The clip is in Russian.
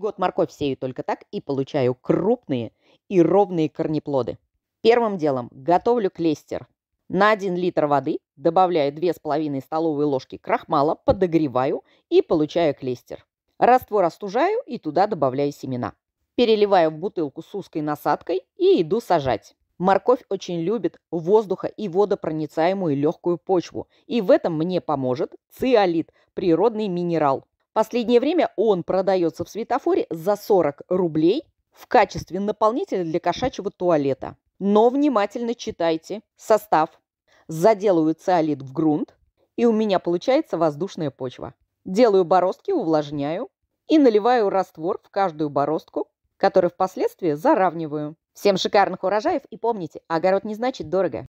год морковь сею только так и получаю крупные и ровные корнеплоды. Первым делом готовлю клейстер. На 1 литр воды добавляю 2,5 столовые ложки крахмала, подогреваю и получаю клейстер. Раствор остужаю и туда добавляю семена. Переливаю в бутылку с узкой насадкой и иду сажать. Морковь очень любит воздуха и водопроницаемую легкую почву, и в этом мне поможет циолит, природный минерал. Последнее время он продается в светофоре за 40 рублей в качестве наполнителя для кошачьего туалета. Но внимательно читайте состав. Заделываю циолит в грунт, и у меня получается воздушная почва. Делаю бороздки, увлажняю и наливаю раствор в каждую бороздку, которую впоследствии заравниваю. Всем шикарных урожаев и помните, огород не значит дорого.